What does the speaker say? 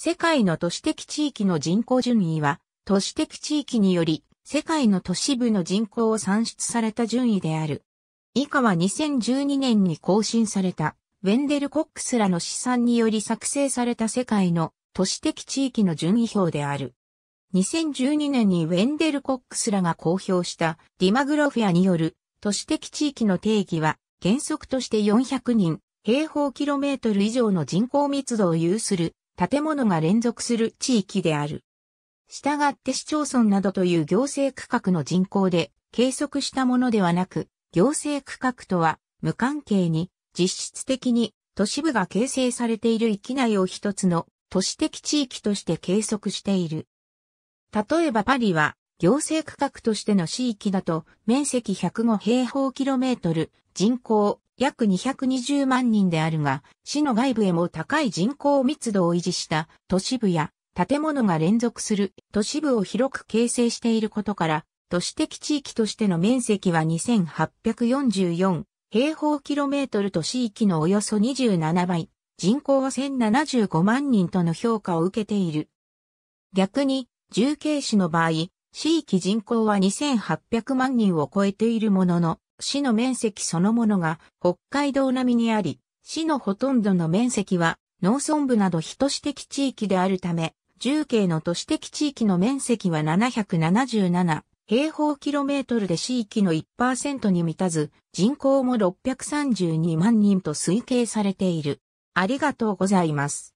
世界の都市的地域の人口順位は、都市的地域により、世界の都市部の人口を算出された順位である。以下は2012年に更新された、ウェンデル・コックスらの試算により作成された世界の都市的地域の順位表である。2012年にウェンデル・コックスらが公表したディマグロフィアによる都市的地域の定義は原則として400人平方キロメートル以上の人口密度を有する建物が連続する地域である。したがって市町村などという行政区画の人口で計測したものではなく、行政区画とは無関係に実質的に都市部が形成されている域内を一つの都市的地域として計測している。例えばパリは行政区画としての市域だと面積105平方キロメートル、人口約220万人であるが、市の外部へも高い人口密度を維持した都市部や建物が連続する都市部を広く形成していることから、都市的地域としての面積は2844平方キロメートル都市域のおよそ27倍、人口は1075万人との評価を受けている。逆に、重慶市の場合、地域人口は2800万人を超えているものの、市の面積そのものが北海道並みにあり、市のほとんどの面積は農村部など非都市的地域であるため、重慶の都市的地域の面積は777平方キロメートルで市域の1%に満たず、人口も632万人と推計されている。ありがとうございます。